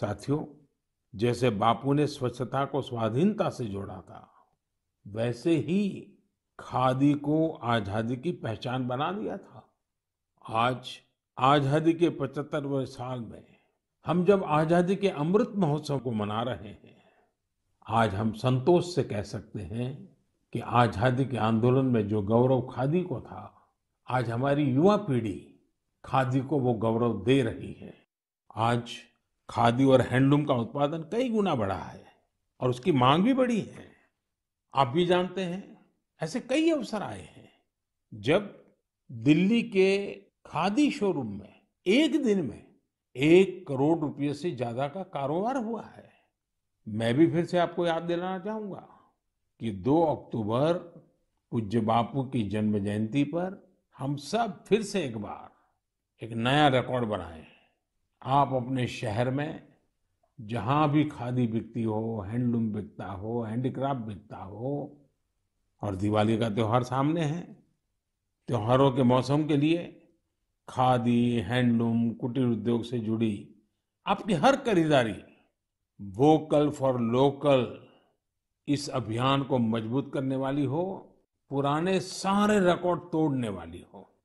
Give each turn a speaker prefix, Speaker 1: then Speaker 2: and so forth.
Speaker 1: साथियों जैसे बापू ने स्वच्छता को स्वाधीनता से जोड़ा था वैसे ही खादी को आजादी की पहचान बना दिया था आज आजादी के पचहत्तरवें साल में हम जब आजादी के अमृत महोत्सव को मना रहे हैं आज हम संतोष से कह सकते हैं कि आजादी के आंदोलन में जो गौरव खादी को था आज हमारी युवा पीढ़ी खादी को वो गौरव दे रही है आज खादी और हैंडलूम का उत्पादन कई गुना बढ़ा है और उसकी मांग भी बढ़ी है आप भी जानते हैं ऐसे कई अवसर आए हैं जब दिल्ली के खादी शोरूम में एक दिन में एक करोड़ रुपये से ज्यादा का कारोबार हुआ है मैं भी फिर से आपको याद दिलाना चाहूंगा कि 2 अक्टूबर पूज्य बापू की जन्म जयंती पर हम सब फिर से एक बार एक नया रिकॉर्ड बनाए हैं आप अपने शहर में जहाँ भी खादी बिकती हो हैंडलूम बिकता हो हैंडीक्राफ्ट बिकता हो और दिवाली का त्यौहार सामने है त्योहारों के मौसम के लिए खादी हैंडलूम कुटीर उद्योग से जुड़ी आपकी हर खरीदारी वोकल फॉर लोकल इस अभियान को मजबूत करने वाली हो पुराने सारे रिकॉर्ड तोड़ने वाली हो